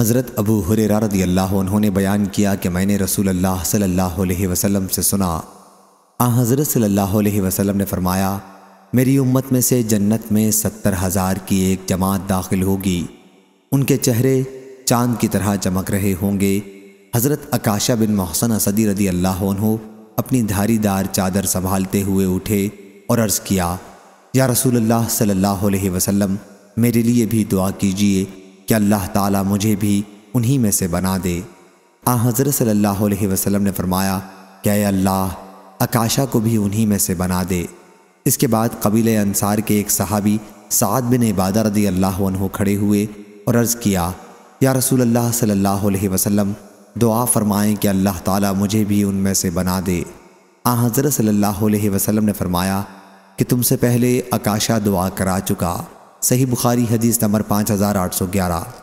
हज़रत अबू हुरेरा रदी अल्लाह ने बयान किया कि मैंने रसूल अल्लाह सल्लल्लाहु अलैहि वसल्लम से सुना आ हज़रत सल्लल्लाहु अलैहि वसल्लम ने फरमाया मेरी उम्मत में से जन्नत में सत्तर हज़ार की एक जमात दाखिल होगी उनके चेहरे चांद की तरह चमक रहे होंगे हज़रत अकाशा बिन मोहसन असदी रजी अल्लाह अपनी धारीदार चादर संभालते हुए उठे और अर्ज़ किया या रसूल अल्लाह सल्लल्लाहु अलैहि वसल्लम मेरे लिए भी दुआ कीजिए कि अल्लाह ताला मुझे भी उन्हीं में से बना दे आ हज़रत सल्लल्लाहु अलैहि वसल्लम ने फरमाया कि अल्लाह अकाशा को भी उन्हीं में से बना दे इसके बाद कबीले अंसार के एक सहाबी साद बिन इबादा रदी अल्लाह खड़े हुए और अर्ज़ किया या रसूल अल्लाह सल्लल्लाहु अलैहि वसल्लम दुआ फरमाएं कि अल्लाह ताला मुझे भी उनमें से बना दे आ हज़रत सल्लल्लाहु अलैहि वसल्लम ने फरमाया कि तुमसे पहले अकाशा दुआ करा चुका सही बुखारी हदीस नंबर पाँच हज़ार आठ सौ ग्यारह